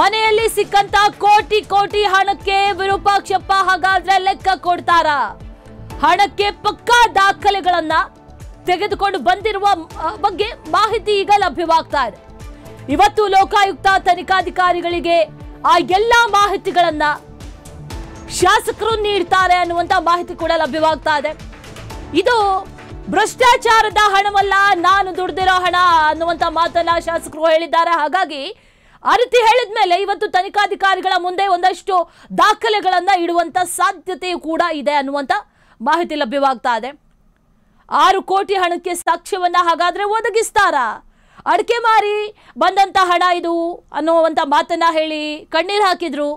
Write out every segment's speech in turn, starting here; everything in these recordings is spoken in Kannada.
ಮನೆಯಲ್ಲಿ ಸಿಕ್ಕಂತ ಕೋಟಿ ಕೋಟಿ ಹಣಕ್ಕೆ ವಿರೂಪಾಕ್ಷಪ್ಪ ಹಾಗಾದ್ರೆ ಲೆಕ್ಕ ಕೊಡ್ತಾರ ಹಣಕ್ಕೆ ಪಕ್ಕಾ ದಾಖಲೆಗಳನ್ನ ತೆಗೆದುಕೊಂಡು ಬಂದಿರುವ ಬಗ್ಗೆ ಮಾಹಿತಿ ಈಗ ಲಭ್ಯವಾಗ್ತಾ ಇದೆ ಇವತ್ತು ಲೋಕಾಯುಕ್ತ ತನಿಖಾಧಿಕಾರಿಗಳಿಗೆ ಆ ಎಲ್ಲ ಮಾಹಿತಿಗಳನ್ನ ಶಾಸಕರು ನೀಡ್ತಾರೆ ಅನ್ನುವಂತ ಮಾಹಿತಿ ಕೂಡ ಲಭ್ಯವಾಗ್ತಾ ಇದೆ ಇದು ಭ್ರಷ್ಟಾಚಾರದ ಹಣವಲ್ಲ ನಾನು ದುಡ್ದಿರೋ ಹಣ ಅನ್ನುವಂತ ಮಾತನ್ನ ಶಾಸಕರು ಹೇಳಿದ್ದಾರೆ ಹಾಗಾಗಿ ಆ ರೀತಿ ಹೇಳಿದ ಮೇಲೆ ಇವತ್ತು ತನಿಖಾಧಿಕಾರಿಗಳ ಮುಂದೆ ಒಂದಷ್ಟು ದಾಖಲೆಗಳನ್ನ ಇಡುವಂಥ ಸಾಧ್ಯತೆ ಕೂಡ ಇದೆ ಅನ್ನುವಂತ ಮಾಹಿತಿ ಲಭ್ಯವಾಗ್ತಾ ಇದೆ ಆರು ಕೋಟಿ ಹಣಕ್ಕೆ ಸಾಕ್ಷ್ಯವನ್ನ ಹಾಗಾದ್ರೆ ಒದಗಿಸ್ತಾರ ಅಡಿಕೆ ಮಾರಿ ಬಂದಂತ ಹಣ ಇದು ಅನ್ನುವಂಥ ಮಾತನ್ನ ಹೇಳಿ ಕಣ್ಣೀರು ಹಾಕಿದ್ರು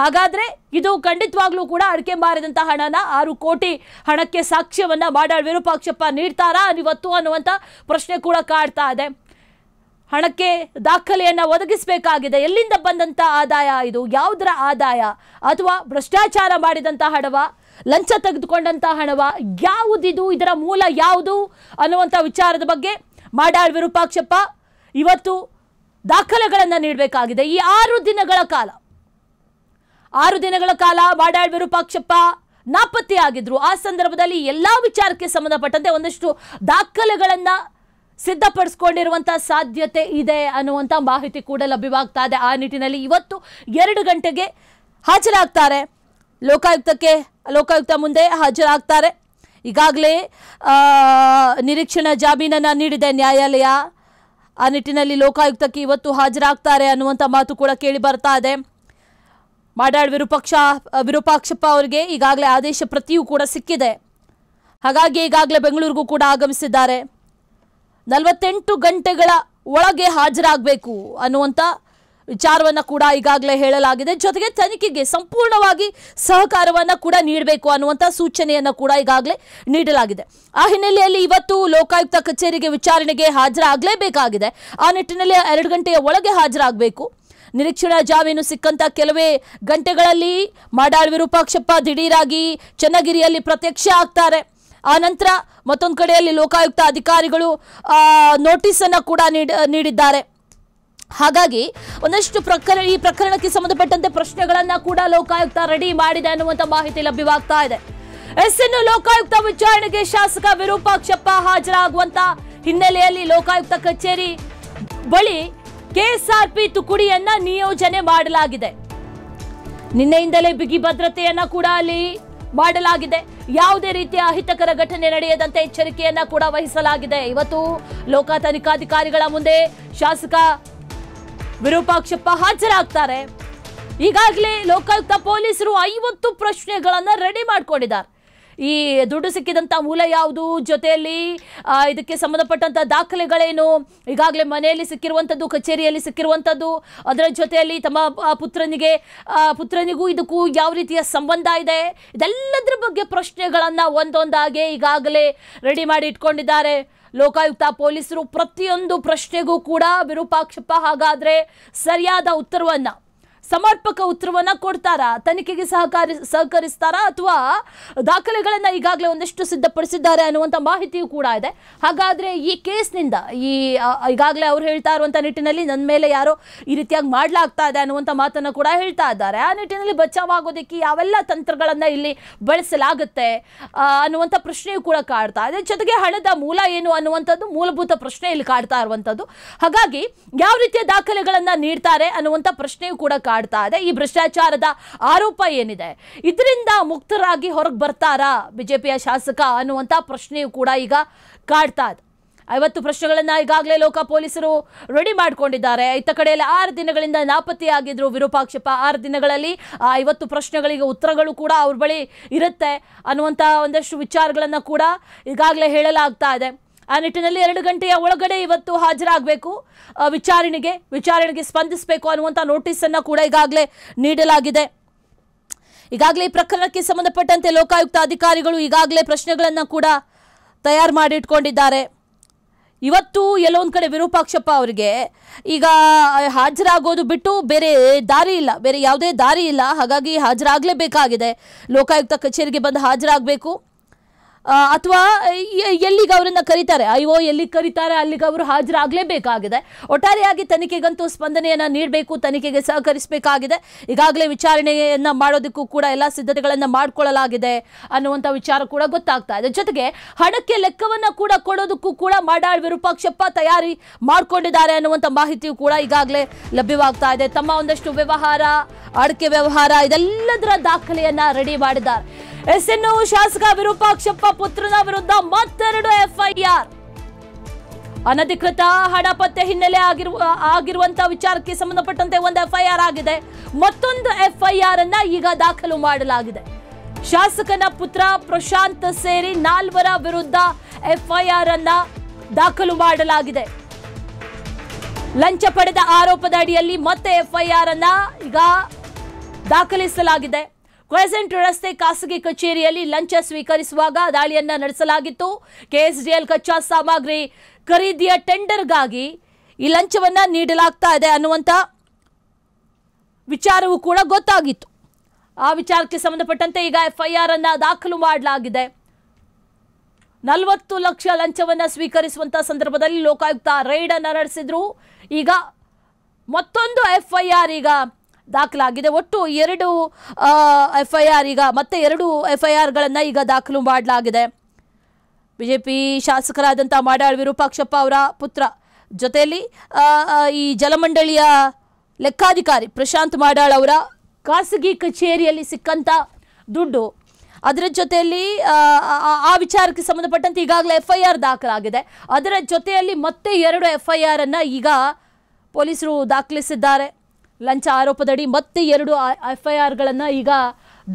ಹಾಗಾದ್ರೆ ಇದು ಖಂಡಿತವಾಗ್ಲೂ ಕೂಡ ಅಡಿಕೆ ಮಾರಿದಂಥ ಹಣನ ಆರು ಕೋಟಿ ಹಣಕ್ಕೆ ಸಾಕ್ಷ್ಯವನ್ನ ಮಾಡಾಳ್ ವಿರೂಪಾಕ್ಷಪ್ಪ ನೀಡ್ತಾರಾ ಇವತ್ತು ಅನ್ನುವಂಥ ಪ್ರಶ್ನೆ ಕೂಡ ಕಾಡ್ತಾ ಇದೆ ಹಣಕ್ಕೆ ದಾಖಲೆಯನ್ನು ಒದಗಿಸಬೇಕಾಗಿದೆ ಎಲ್ಲಿಂದ ಬಂದಂಥ ಆದಾಯ ಇದು ಯಾವುದರ ಆದಾಯ ಅಥವಾ ಭ್ರಷ್ಟಾಚಾರ ಮಾಡಿದಂಥ ಹಣವ ಲಂಚ ತೆಗೆದುಕೊಂಡಂಥ ಹಣವ ಯಾವುದಿದು ಇದರ ಮೂಲ ಯಾವುದು ಅನ್ನುವಂಥ ವಿಚಾರದ ಬಗ್ಗೆ ಮಾಡಾಳ್ ವಿರೂಪಾಕ್ಷಪ್ಪ ಇವತ್ತು ದಾಖಲೆಗಳನ್ನು ನೀಡಬೇಕಾಗಿದೆ ಈ ಆರು ದಿನಗಳ ಕಾಲ ಆರು ದಿನಗಳ ಕಾಲ ಮಾಡಾಳ್ ವಿರೂಪಾಕ್ಷಪ್ಪ ನಾಪತ್ತೆಯಾಗಿದ್ದರು ಆ ಸಂದರ್ಭದಲ್ಲಿ ಎಲ್ಲ ವಿಚಾರಕ್ಕೆ ಸಂಬಂಧಪಟ್ಟಂತೆ ಒಂದಷ್ಟು ದಾಖಲೆಗಳನ್ನು ಸಿದ್ಧಪಡಿಸ್ಕೊಂಡಿರುವಂತಹ ಸಾಧ್ಯತೆ ಇದೆ ಅನ್ನುವಂಥ ಮಾಹಿತಿ ಕೂಡ ಲಭ್ಯವಾಗ್ತಾ ಇದೆ ಆ ನಿಟ್ಟಿನಲ್ಲಿ ಇವತ್ತು ಎರಡು ಗಂಟೆಗೆ ಹಾಜರಾಗ್ತಾರೆ ಲೋಕಾಯುಕ್ತಕ್ಕೆ ಲೋಕಾಯುಕ್ತ ಮುಂದೆ ಹಾಜರಾಗ್ತಾರೆ ಈಗಾಗಲೇ ನಿರೀಕ್ಷಣಾ ಜಾಮೀನನ್ನು ನೀಡಿದೆ ನ್ಯಾಯಾಲಯ ಆ ನಿಟ್ಟಿನಲ್ಲಿ ಲೋಕಾಯುಕ್ತಕ್ಕೆ ಇವತ್ತು ಹಾಜರಾಗ್ತಾರೆ ಅನ್ನುವಂಥ ಮಾತು ಕೂಡ ಕೇಳಿ ಬರ್ತಾ ಇದೆ ಮಾಡಾಳ್ ವಿರೂಪಾಕ್ಷ ವಿರೂಪಾಕ್ಷಪ್ಪ ಅವರಿಗೆ ಈಗಾಗಲೇ ಆದೇಶ ಪ್ರತಿಯೂ ಕೂಡ ಸಿಕ್ಕಿದೆ ಹಾಗಾಗಿ ಈಗಾಗಲೇ ಬೆಂಗಳೂರಿಗೂ ಕೂಡ ಆಗಮಿಸಿದ್ದಾರೆ ನಲವತ್ತೆಂಟು ಗಂಟೆಗಳ ಒಳಗೆ ಹಾಜರಾಗಬೇಕು ಅನ್ನುವಂಥ ವಿಚಾರವನ್ನು ಕೂಡ ಈಗಾಗಲೇ ಹೇಳಲಾಗಿದೆ ಜೊತೆಗೆ ತನಿಖೆಗೆ ಸಂಪೂರ್ಣವಾಗಿ ಸಹಕಾರವನ್ನು ಕೂಡ ನೀಡಬೇಕು ಅನ್ನುವಂಥ ಸೂಚನೆಯನ್ನು ಕೂಡ ಈಗಾಗಲೇ ನೀಡಲಾಗಿದೆ ಆ ಹಿನ್ನೆಲೆಯಲ್ಲಿ ಇವತ್ತು ಲೋಕಾಯುಕ್ತ ಕಚೇರಿಗೆ ವಿಚಾರಣೆಗೆ ಹಾಜರಾಗಲೇಬೇಕಾಗಿದೆ ಆ ನಿಟ್ಟಿನಲ್ಲಿ ಎರಡು ಗಂಟೆಯ ಒಳಗೆ ಹಾಜರಾಗಬೇಕು ನಿರೀಕ್ಷಣಾ ಜಾಮೀನು ಸಿಕ್ಕಂತ ಕೆಲವೇ ಗಂಟೆಗಳಲ್ಲಿ ಮಾಡಾಳ್ ವಿರೂಪಾಕ್ಷಪ್ಪ ದಿಢೀರಾಗಿ ಚನ್ನಗಿರಿಯಲ್ಲಿ ಪ್ರತ್ಯಕ್ಷ ಆಗ್ತಾರೆ ಆ ನಂತರ ಮತ್ತೊಂದು ಕಡೆಯಲ್ಲಿ ಲೋಕಾಯುಕ್ತ ಅಧಿಕಾರಿಗಳು ನೋಟಿಸ್ ಅನ್ನ ಕೂಡ ನೀಡಿದ್ದಾರೆ ಹಾಗಾಗಿ ಒಂದಷ್ಟು ಪ್ರಕರಣ ಈ ಪ್ರಕರಣಕ್ಕೆ ಸಂಬಂಧಪಟ್ಟಂತೆ ಪ್ರಶ್ನೆಗಳನ್ನ ಕೂಡ ಲೋಕಾಯುಕ್ತ ರೆಡಿ ಮಾಡಿದೆ ಅನ್ನುವಂತ ಮಾಹಿತಿ ಲಭ್ಯವಾಗ್ತಾ ಇದೆ ಎಸ್ ಲೋಕಾಯುಕ್ತ ವಿಚಾರಣೆಗೆ ಶಾಸಕ ವಿರೂಪಾಕ್ಷಪ್ಪ ಹಾಜರಾಗುವಂತ ಹಿನ್ನೆಲೆಯಲ್ಲಿ ಲೋಕಾಯುಕ್ತ ಕಚೇರಿ ಬಳಿ ಕೆಎಸ್ಆರ್ಪಿ ತುಕುಡಿಯನ್ನ ನಿಯೋಜನೆ ಮಾಡಲಾಗಿದೆ ನಿನ್ನೆಯಿಂದಲೇ ಬಿಗಿ ಭದ್ರತೆಯನ್ನ ಕೂಡ ಅಲ್ಲಿ ಮಾಡಲಾಗಿದೆ ಯಾವುದೇ ರೀತಿಯ ಅಹಿತಕರ ಘಟನೆ ನಡೆಯದಂತೆ ಎಚ್ಚರಿಕೆಯನ್ನ ಕೂಡ ವಹಿಸಲಾಗಿದೆ ಇವತ್ತು ಲೋಕ ತನಿಖಾಧಿಕಾರಿಗಳ ಮುಂದೆ ಶಾಸಕ ವಿರೂಪಾಕ್ಷಪ್ಪ ಹಾಜರಾಗ್ತಾರೆ ಈಗಾಗಲೇ ಲೋಕಾಯುಕ್ತ ಪೊಲೀಸರು ಐವತ್ತು ಪ್ರಶ್ನೆಗಳನ್ನ ರೆಡಿ ಮಾಡಿಕೊಂಡಿದ್ದಾರೆ ಈ ದುಡ್ಡು ಸಿಕ್ಕಿದಂಥ ಮೂಲ ಯಾವುದು ಜೊತೆಯಲ್ಲಿ ಇದಕ್ಕೆ ಸಂಬಂಧಪಟ್ಟಂಥ ದಾಖಲೆಗಳೇನು ಈಗಾಗಲೇ ಮನೆಯಲ್ಲಿ ಸಿಕ್ಕಿರುವಂಥದ್ದು ಕಚೇರಿಯಲ್ಲಿ ಸಿಕ್ಕಿರುವಂಥದ್ದು ಅದರ ಜೊತೆಯಲ್ಲಿ ತಮ್ಮ ಪುತ್ರನಿಗೆ ಪುತ್ರನಿಗೂ ಇದಕ್ಕೂ ಯಾವ ರೀತಿಯ ಸಂಬಂಧ ಇದೆ ಇದೆಲ್ಲದರ ಬಗ್ಗೆ ಪ್ರಶ್ನೆಗಳನ್ನು ಒಂದೊಂದಾಗೆ ಈಗಾಗಲೇ ರೆಡಿ ಮಾಡಿ ಇಟ್ಕೊಂಡಿದ್ದಾರೆ ಲೋಕಾಯುಕ್ತ ಪೊಲೀಸರು ಪ್ರತಿಯೊಂದು ಪ್ರಶ್ನೆಗೂ ಕೂಡ ವಿರೂಪಾಕ್ಷಪ್ಪ ಹಾಗಾದರೆ ಸರಿಯಾದ ಉತ್ತರವನ್ನು ಸಮರ್ಪಕ ಉತ್ತರವನ್ನ ಕೊಡ್ತಾರ ತನಿಖೆಗೆ ಸಹಕಾರಿ ಸಹಕರಿಸ್ತಾರಾ ಅಥವಾ ದಾಖಲೆಗಳನ್ನ ಈಗಾಗಲೇ ಒಂದಷ್ಟು ಸಿದ್ಧಪಡಿಸಿದ್ದಾರೆ ಅನ್ನುವಂಥ ಮಾಹಿತಿಯು ಕೂಡ ಇದೆ ಹಾಗಾದ್ರೆ ಈ ಕೇಸ್ನಿಂದ ಈ ಈಗಾಗಲೇ ಅವ್ರು ಹೇಳ್ತಾ ಇರುವಂಥ ನಿಟ್ಟಿನಲ್ಲಿ ನನ್ನ ಮೇಲೆ ಯಾರೋ ಈ ರೀತಿಯಾಗಿ ಮಾಡ್ಲಾಗ್ತಾ ಇದೆ ಅನ್ನುವಂಥ ಮಾತನ್ನು ಕೂಡ ಹೇಳ್ತಾ ಇದ್ದಾರೆ ಆ ನಿಟ್ಟಿನಲ್ಲಿ ಬಚಾವಾಗೋದಕ್ಕೆ ಯಾವೆಲ್ಲ ತಂತ್ರಗಳನ್ನ ಇಲ್ಲಿ ಬಳಸಲಾಗುತ್ತೆ ಅನ್ನುವಂಥ ಪ್ರಶ್ನೆಯೂ ಕೂಡ ಕಾಡ್ತಾ ಇದೆ ಜೊತೆಗೆ ಹಣದ ಮೂಲ ಏನು ಅನ್ನುವಂಥದ್ದು ಮೂಲಭೂತ ಪ್ರಶ್ನೆ ಇಲ್ಲಿ ಕಾಡ್ತಾ ಇರುವಂಥದ್ದು ಹಾಗಾಗಿ ಯಾವ ರೀತಿಯ ದಾಖಲೆಗಳನ್ನ ನೀಡ್ತಾರೆ ಅನ್ನುವಂಥ ಪ್ರಶ್ನೆಯೂ ಕೂಡ ಕಾಡ್ತಾ ಆಡ್ತಾ ಇದೆ ಈ ಭ್ರಷ್ಟಾಚಾರದ ಆರೋಪ ಏನಿದೆ ಇದರಿಂದ ಮುಕ್ತರಾಗಿ ಹೊರಗೆ ಬರ್ತಾರಾ ಬಿಜೆಪಿಯ ಶಾಸಕ ಅನ್ನುವಂಥ ಪ್ರಶ್ನೆಯು ಕೂಡ ಈಗ ಕಾಡ್ತಾ ಇದೆ ಐವತ್ತು ಪ್ರಶ್ನೆಗಳನ್ನು ಈಗಾಗಲೇ ಲೋಕ ಪೊಲೀಸರು ರೆಡಿ ಮಾಡಿಕೊಂಡಿದ್ದಾರೆ ಇತ್ತ ಕಡೆಯಲ್ಲಿ ಆರು ದಿನಗಳಿಂದ ನಾಪತ್ತೆಯಾಗಿದ್ದರು ವಿರೂಪಾಕ್ಷಪ್ಪ ಆರು ದಿನಗಳಲ್ಲಿ ಆ ಐವತ್ತು ಪ್ರಶ್ನೆಗಳಿಗೆ ಉತ್ತರಗಳು ಕೂಡ ಅವ್ರ ಬಳಿ ಇರುತ್ತೆ ಅನ್ನುವಂಥ ಒಂದಷ್ಟು ವಿಚಾರಗಳನ್ನು ಕೂಡ ಈಗಾಗಲೇ ಹೇಳಲಾಗ್ತಾ ಇದೆ ಆ ನಿಟ್ಟಿನಲ್ಲಿ ಎರಡು ಗಂಟೆಯ ಒಳಗಡೆ ಇವತ್ತು ಹಾಜರಾಗಬೇಕು ವಿಚಾರಣೆಗೆ ವಿಚಾರಣೆಗೆ ಸ್ಪಂದಿಸಬೇಕು ಅನ್ನುವಂಥ ನೋಟಿಸನ್ನು ಕೂಡ ಈಗಾಗಲೇ ನೀಡಲಾಗಿದೆ ಈಗಾಗಲೇ ಈ ಪ್ರಕರಣಕ್ಕೆ ಸಂಬಂಧಪಟ್ಟಂತೆ ಲೋಕಾಯುಕ್ತ ಅಧಿಕಾರಿಗಳು ಈಗಾಗಲೇ ಪ್ರಶ್ನೆಗಳನ್ನು ಕೂಡ ತಯಾರು ಮಾಡಿ ಇಟ್ಕೊಂಡಿದ್ದಾರೆ ಇವತ್ತು ಎಲ್ಲೊಂದು ಕಡೆ ವಿರೂಪಾಕ್ಷಪ್ಪ ಅವರಿಗೆ ಈಗ ಹಾಜರಾಗೋದು ಬಿಟ್ಟು ಬೇರೆ ದಾರಿ ಇಲ್ಲ ಬೇರೆ ಯಾವುದೇ ದಾರಿ ಇಲ್ಲ ಹಾಗಾಗಿ ಹಾಜರಾಗಲೇಬೇಕಾಗಿದೆ ಲೋಕಾಯುಕ್ತ ಕಚೇರಿಗೆ ಬಂದು ಹಾಜರಾಗಬೇಕು ಅಥವಾ ಎಲ್ಲಿಗೆ ಅವರನ್ನು ಕರೀತಾರೆ ಅಯ್ಯೋ ಎಲ್ಲಿಗೆ ಕರೀತಾರೆ ಅಲ್ಲಿಗೆ ಅವರು ಹಾಜರಾಗಲೇಬೇಕಾಗಿದೆ ಒಟ್ಟಾರೆಯಾಗಿ ತನಿಖೆಗಂತೂ ಸ್ಪಂದನೆಯನ್ನು ನೀಡಬೇಕು ತನಿಖೆಗೆ ಸಹಕರಿಸಬೇಕಾಗಿದೆ ಈಗಾಗಲೇ ವಿಚಾರಣೆಯನ್ನು ಮಾಡೋದಕ್ಕೂ ಕೂಡ ಎಲ್ಲ ಸಿದ್ಧತೆಗಳನ್ನು ಮಾಡಿಕೊಳ್ಳಲಾಗಿದೆ ಅನ್ನುವಂಥ ವಿಚಾರ ಕೂಡ ಗೊತ್ತಾಗ್ತಾ ಇದೆ ಜೊತೆಗೆ ಹಣಕ್ಕೆ ಲೆಕ್ಕವನ್ನು ಕೂಡ ಕೊಡೋದಕ್ಕೂ ಕೂಡ ಮಾಡಾಳ್ ವಿರೂಪಾಕ್ಷಪ್ಪ ತಯಾರಿ ಮಾಡಿಕೊಂಡಿದ್ದಾರೆ ಅನ್ನುವಂಥ ಮಾಹಿತಿಯು ಕೂಡ ಈಗಾಗಲೇ ಲಭ್ಯವಾಗ್ತಾ ಇದೆ ತಮ್ಮ ಒಂದಷ್ಟು ವ್ಯವಹಾರ ಅಡಕೆ ವ್ಯವಹಾರ ಇದೆಲ್ಲದರ ದಾಖಲೆಯನ್ನು ರೆಡಿ ಮಾಡಿದ್ದಾರೆ ಎಸ್ಎನ್ಒ ಶಾಸಕ ವಿರೂಪಾಕ್ಷಪ್ಪ ಪುತ್ರನ ವಿರುದ್ಧ ಮತ್ತೆರಡು ಎಫ್ಐಆರ್ ಅನಧಿಕೃತ ಹಣ ಪತ್ತೆ ಹಿನ್ನೆಲೆ ಆಗಿರುವ ಆಗಿರುವಂತಹ ವಿಚಾರಕ್ಕೆ ಸಂಬಂಧಪಟ್ಟಂತೆ ಒಂದು ಎಫ್ಐಆರ್ ಆಗಿದೆ ಮತ್ತೊಂದು ಎಫ್ಐಆರ್ ಅನ್ನ ಈಗ ದಾಖಲು ಮಾಡಲಾಗಿದೆ ಶಾಸಕನ ಪುತ್ರ ಪ್ರಶಾಂತ್ ಸೇರಿ ನಾಲ್ವರ ವಿರುದ್ಧ ಎಫ್ಐಆರ್ ಅನ್ನ ದಾಖಲು ಮಾಡಲಾಗಿದೆ ಲಂಚ ಪಡೆದ ಆರೋಪದ ಅಡಿಯಲ್ಲಿ ಮತ್ತೆ ಎಫ್ಐಆರ್ ಅನ್ನ ಈಗ ದಾಖಲಿಸಲಾಗಿದೆ ಕ್ವೆಸೆಂಟ್ ರಸ್ತೆ ಖಾಸಗಿ ಕಚೇರಿಯಲ್ಲಿ ಲಂಚ ಸ್ವೀಕರಿಸುವಾಗ ದಾಳಿಯನ್ನ ನಡೆಸಲಾಗಿತ್ತು ಕೆಎಸ್ಡಿಎಲ್ ಕಚ್ಚಾ ಸಾಮಗ್ರಿ ಖರೀದಿಯ ಟೆಂಡರ್ಗಾಗಿ ಈ ಲಂಚವನ್ನ ನೀಡಲಾಗ್ತಾ ಇದೆ ಅನ್ನುವಂಥ ವಿಚಾರವೂ ಕೂಡ ಗೊತ್ತಾಗಿತ್ತು ಆ ವಿಚಾರಕ್ಕೆ ಸಂಬಂಧಪಟ್ಟಂತೆ ಈಗ ಎಫ್ಐಆರ್ ಅನ್ನ ದಾಖಲು ಮಾಡಲಾಗಿದೆ ನಲವತ್ತು ಲಕ್ಷ ಲಂಚವನ್ನ ಸ್ವೀಕರಿಸುವಂತಹ ಸಂದರ್ಭದಲ್ಲಿ ಲೋಕಾಯುಕ್ತ ರೈಡ್ ಅನ್ನ ನಡೆಸಿದ್ರು ಈಗ ಮತ್ತೊಂದು ಎಫ್ಐಆರ್ ಈಗ ದಾಖಲಾಗಿದೆ ಒಟ್ಟು ಎರಡು ಎಫ್ ಐ ಆರ್ ಈಗ ಮತ್ತೆ ಎರಡು ಎಫ್ ಐ ಆರ್ಗಳನ್ನು ಈಗ ದಾಖಲು ಮಾಡಲಾಗಿದೆ ಬಿಜೆಪಿ ಶಾಸಕರಾದಂಥ ಮಾಡಾಳ್ ವಿರೂಪಾಕ್ಷಪ್ಪ ಅವರ ಪುತ್ರ ಜೊತೆಯಲ್ಲಿ ಈ ಜಲಮಂಡಳಿಯ ಲೆಕ್ಕಾಧಿಕಾರಿ ಪ್ರಶಾಂತ್ ಮಾಡಾಳ್ ಅವರ ಖಾಸಗಿ ಕಚೇರಿಯಲ್ಲಿ ಸಿಕ್ಕಂಥ ದುಡ್ಡು ಅದರ ಜೊತೆಯಲ್ಲಿ ಆ ವಿಚಾರಕ್ಕೆ ಸಂಬಂಧಪಟ್ಟಂತೆ ಈಗಾಗಲೇ ಎಫ್ ಐ ಆರ್ ದಾಖಲಾಗಿದೆ ಅದರ ಜೊತೆಯಲ್ಲಿ ಮತ್ತೆ ಎರಡು ಎಫ್ ಐ ಆರನ್ನು ಈಗ ಪೊಲೀಸರು ದಾಖಲಿಸಿದ್ದಾರೆ ಲಂಚ ಆರೋಪದಡಿ ಮತ್ತೆ ಎರಡು ಎಫ್ ಐ ಆರ್ಗಳನ್ನು ಈಗ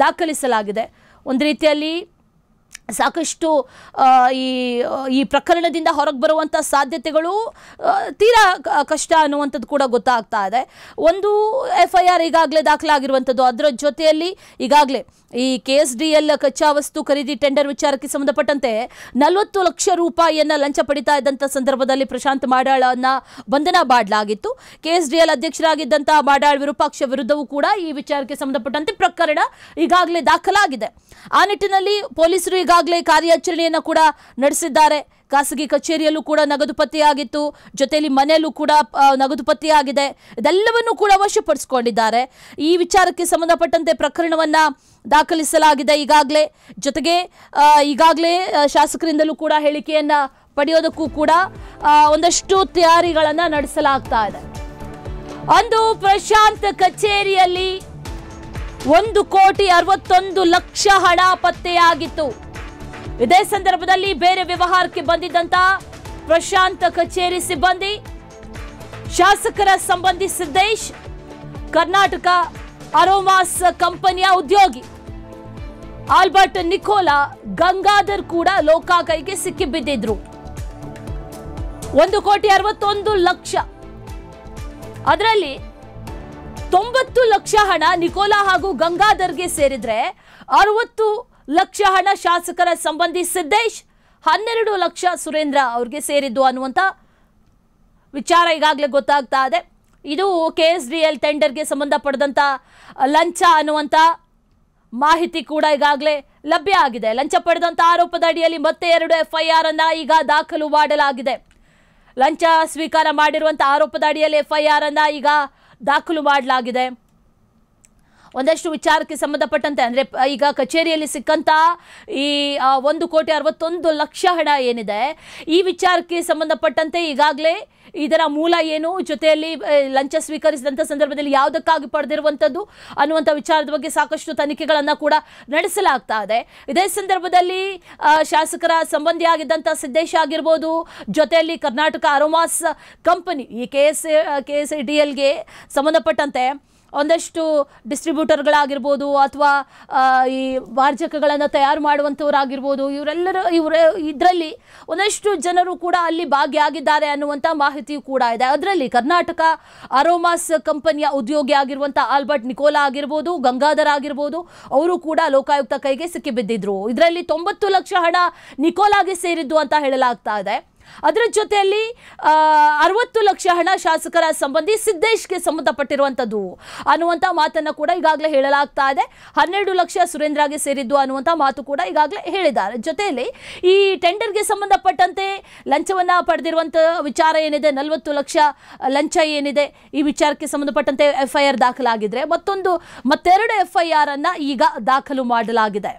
ದಾಖಲಿಸಲಾಗಿದೆ ಒಂದು ರೀತಿಯಲ್ಲಿ ಸಾಕಷ್ಟು ಈ ಈ ಪ್ರಕರಣದಿಂದ ಹೊರಗೆ ಬರುವಂಥ ಸಾಧ್ಯತೆಗಳು ತೀರಾ ಕಷ್ಟ ಅನ್ನುವಂಥದ್ದು ಕೂಡ ಗೊತ್ತಾಗ್ತಾ ಇದೆ ಒಂದು ಎಫ್ ಐ ಆರ್ ಈಗಾಗಲೇ ದಾಖಲಾಗಿರುವಂಥದ್ದು ಅದರ ಜೊತೆಯಲ್ಲಿ ಈಗಾಗಲೇ ಈ ಕೆ ಎಸ್ ಡಿ ಎಲ್ ಕಚ್ಚಾ ವಸ್ತು ಖರೀದಿ ಟೆಂಡರ್ ವಿಚಾರಕ್ಕೆ ಸಂಬಂಧಪಟ್ಟಂತೆ ನಲವತ್ತು ಲಕ್ಷ ರೂಪಾಯಿಯನ್ನು ಲಂಚ ಪಡಿತಾ ಇದ್ದಂಥ ಸಂದರ್ಭದಲ್ಲಿ ಪ್ರಶಾಂತ್ ಮಾಡಾಳನ್ನು ಬಂಧನ ಮಾಡಲಾಗಿತ್ತು ಕೆ ಎಸ್ ಡಿ ಎಲ್ ಅಧ್ಯಕ್ಷರಾಗಿದ್ದಂಥ ಮಾಡಾಳ್ ವಿರೂಪಾಕ್ಷ ವಿರುದ್ಧವೂ ಕೂಡ ಈ ವಿಚಾರಕ್ಕೆ ಸಂಬಂಧಪಟ್ಟಂತೆ ಪ್ರಕರಣ ಈಗಾಗಲೇ ದಾಖಲಾಗಿದೆ ಆ ನಿಟ್ಟಿನಲ್ಲಿ ಪೊಲೀಸರು ಈಗಾಗಲೇ ಈಗಾಗಲೇ ಕಾರ್ಯಾಚರಣೆಯನ್ನು ಕೂಡ ನಡೆಸಿದ್ದಾರೆ ಖಾಸಗಿ ಕಚೇರಿಯಲ್ಲೂ ಕೂಡ ನಗದು ಪತ್ತೆಯಾಗಿತ್ತು ಜೊತೆಯಲ್ಲಿ ಮನೆಯಲ್ಲೂ ಕೂಡ ನಗದು ಪತ್ತೆಯಾಗಿದೆ ಇದೆಲ್ಲವನ್ನೂ ಕೂಡ ವಶಪಡಿಸಿಕೊಂಡಿದ್ದಾರೆ ಈ ವಿಚಾರಕ್ಕೆ ಸಂಬಂಧಪಟ್ಟಂತೆ ಪ್ರಕರಣವನ್ನ ದಾಖಲಿಸಲಾಗಿದೆ ಈಗಾಗಲೇ ಜೊತೆಗೆ ಈಗಾಗಲೇ ಶಾಸಕರಿಂದಲೂ ಕೂಡ ಹೇಳಿಕೆಯನ್ನ ಪಡೆಯೋದಕ್ಕೂ ಕೂಡ ಒಂದಷ್ಟು ತಯಾರಿಗಳನ್ನ ನಡೆಸಲಾಗ್ತಾ ಇದೆ ಅಂದು ಪ್ರಶಾಂತ್ ಕಚೇರಿಯಲ್ಲಿ ಒಂದು ಕೋಟಿ ಅರವತ್ತೊಂದು ಲಕ್ಷ ಹಣ ಪತ್ತೆಯಾಗಿತ್ತು ಇದೇ ಸಂದರ್ಭದಲ್ಲಿ ಬೇರೆ ವ್ಯವಹಾರಕ್ಕೆ ಬಂದಿದ್ದಂತ ಪ್ರಶಾಂತ ಕಚೇರಿ ಸಿಬ್ಬಂದಿ ಶಾಸಕರ ಸಂಬಂಧಿ ಸಿದ್ದೇಶ್ ಕರ್ನಾಟಕ ಅರೋಮಾಸ್ ಕಂಪನಿಯ ಉದ್ಯೋಗಿ ಆಲ್ಬರ್ಟ್ ನಿಕೋಲಾ ಗಂಗಾಧರ್ ಕೂಡ ಲೋಕಾಕೈಗೆ ಸಿಕ್ಕಿಬಿದ್ದಿದ್ರು ಒಂದು ಕೋಟಿ ಅರವತ್ತೊಂದು ಲಕ್ಷ ಅದರಲ್ಲಿ ತೊಂಬತ್ತು ಲಕ್ಷ ಹಣ ನಿಕೋಲಾ ಹಾಗೂ ಗಂಗಾಧರ್ಗೆ ಸೇರಿದ್ರೆ ಅರವತ್ತು ಲಕ್ಷ ಹಣ ಶಾಸಕರ ಸಂಬಂಧಿ ಸಿದ್ದೇಶ್ ಹನ್ನೆರಡು ಲಕ್ಷ ಸುರೇಂದ್ರ ಅವ್ರಿಗೆ ಸೇರಿದ್ದು ಅನ್ನುವಂಥ ವಿಚಾರ ಈಗಾಗಲೇ ಗೊತ್ತಾಗ್ತಾ ಇದೆ ಇದು ಕೆ ಎಸ್ ಡಿ ಎಲ್ ಟೆಂಡರ್ಗೆ ಸಂಬಂಧಪಟ್ಟಂಥ ಲಂಚ ಅನ್ನುವಂಥ ಮಾಹಿತಿ ಕೂಡ ಈಗಾಗಲೇ ಲಭ್ಯ ಆಗಿದೆ ಲಂಚ ಪಡೆದಂಥ ಆರೋಪದ ಅಡಿಯಲ್ಲಿ ಮತ್ತೆ ಎರಡು ಎಫ್ಐಆರ್ ಅನ್ನು ಈಗ ದಾಖಲು ಮಾಡಲಾಗಿದೆ ಲಂಚ ಸ್ವೀಕಾರ ಮಾಡಿರುವಂಥ ಆರೋಪದ ಅಡಿಯಲ್ಲಿ ಎಫ್ಐಆರ್ ಅನ್ನು ಈಗ ದಾಖಲು ಮಾಡಲಾಗಿದೆ ಒಂದಷ್ಟು ವಿಚಾರಕ್ಕೆ ಸಂಬಂಧಪಟ್ಟಂತೆ ಅಂದರೆ ಈಗ ಕಚೇರಿಯಲ್ಲಿ ಸಿಕ್ಕಂಥ ಈ ಒಂದು ಕೋಟಿ ಅರವತ್ತೊಂದು ಲಕ್ಷ ಹಣ ಏನಿದೆ ಈ ವಿಚಾರಕ್ಕೆ ಸಂಬಂಧಪಟ್ಟಂತೆ ಈಗಾಗಲೇ ಇದರ ಮೂಲ ಏನು ಜೊತೆಯಲ್ಲಿ ಲಂಚ ಸ್ವೀಕರಿಸಿದಂಥ ಸಂದರ್ಭದಲ್ಲಿ ಯಾವುದಕ್ಕಾಗಿ ಪಡೆದಿರುವಂಥದ್ದು ಅನ್ನುವಂಥ ವಿಚಾರದ ಬಗ್ಗೆ ಸಾಕಷ್ಟು ತನಿಖೆಗಳನ್ನು ಕೂಡ ನಡೆಸಲಾಗ್ತಾ ಇದೆ ಇದೇ ಸಂದರ್ಭದಲ್ಲಿ ಶಾಸಕರ ಸಂಬಂಧಿಯಾಗಿದ್ದಂಥ ಸಿದ್ದೇಶ್ ಆಗಿರ್ಬೋದು ಜೊತೆಯಲ್ಲಿ ಕರ್ನಾಟಕ ಅರೋಮಾಸ್ ಕಂಪನಿ ಈ K S K S D ಎಲ್ಗೆ ಸಂಬಂಧಪಟ್ಟಂತೆ ಒಂದಷ್ಟು ಡಿಸ್ಟ್ರಿಬ್ಯೂಟರ್ಗಳಾಗಿರ್ಬೋದು ಅಥವಾ ಈ ವಾರ್ಜಕಗಳನ್ನು ತಯಾರು ಮಾಡುವಂಥವರಾಗಿರ್ಬೋದು ಇವರೆಲ್ಲರೂ ಇವರ ಇದರಲ್ಲಿ ಒಂದಷ್ಟು ಜನರು ಕೂಡ ಅಲ್ಲಿ ಭಾಗಿಯಾಗಿದ್ದಾರೆ ಅನ್ನುವಂಥ ಮಾಹಿತಿಯು ಕೂಡ ಇದೆ ಅದರಲ್ಲಿ ಕರ್ನಾಟಕ ಅರೋಮಾಸ್ ಕಂಪನಿಯ ಉದ್ಯೋಗಿ ಆಗಿರುವಂಥ ಆಲ್ಬರ್ಟ್ ನಿಕೋಲಾ ಆಗಿರ್ಬೋದು ಗಂಗಾಧರ್ ಆಗಿರ್ಬೋದು ಅವರು ಕೂಡ ಲೋಕಾಯುಕ್ತ ಕೈಗೆ ಸಿಕ್ಕಿಬಿದ್ದಿದ್ರು ಇದರಲ್ಲಿ ತೊಂಬತ್ತು ಲಕ್ಷ ಹಣ ನಿಕೋಲಾಗೆ ಸೇರಿದ್ದು ಅಂತ ಹೇಳಲಾಗ್ತಾ ಇದೆ ಅದರ ಜೊತೆಯಲ್ಲಿ ಅರವತ್ತು ಲಕ್ಷ ಹಣ ಶಾಸಕರ ಸಂಬಂಧಿ ಸಿದ್ದೇಶ್ಗೆ ಸಂಬಂಧಪಟ್ಟಿರುವಂಥದ್ದು ಅನ್ನುವಂಥ ಮಾತನ್ನು ಕೂಡ ಈಗಾಗಲೇ ಹೇಳಲಾಗ್ತಾ ಇದೆ ಹನ್ನೆರಡು ಲಕ್ಷ ಸುರೇಂದ್ರಗೆ ಸೇರಿದ್ದು ಅನ್ನುವಂಥ ಮಾತು ಕೂಡ ಈಗಾಗಲೇ ಹೇಳಿದ್ದಾರೆ ಜೊತೆಯಲ್ಲಿ ಈ ಟೆಂಡರ್ಗೆ ಸಂಬಂಧಪಟ್ಟಂತೆ ಲಂಚವನ್ನು ಪಡೆದಿರುವಂಥ ವಿಚಾರ ಏನಿದೆ ನಲವತ್ತು ಲಕ್ಷ ಲಂಚ ಏನಿದೆ ಈ ವಿಚಾರಕ್ಕೆ ಸಂಬಂಧಪಟ್ಟಂತೆ ಎಫ್ ಐ ಆರ್ ದಾಖಲಾಗಿದ್ರೆ ಮತ್ತೊಂದು ಮತ್ತೆರಡು ಎಫ್ ಐ ಆರ್ ಅನ್ನು ಈಗ ದಾಖಲು ಮಾಡಲಾಗಿದೆ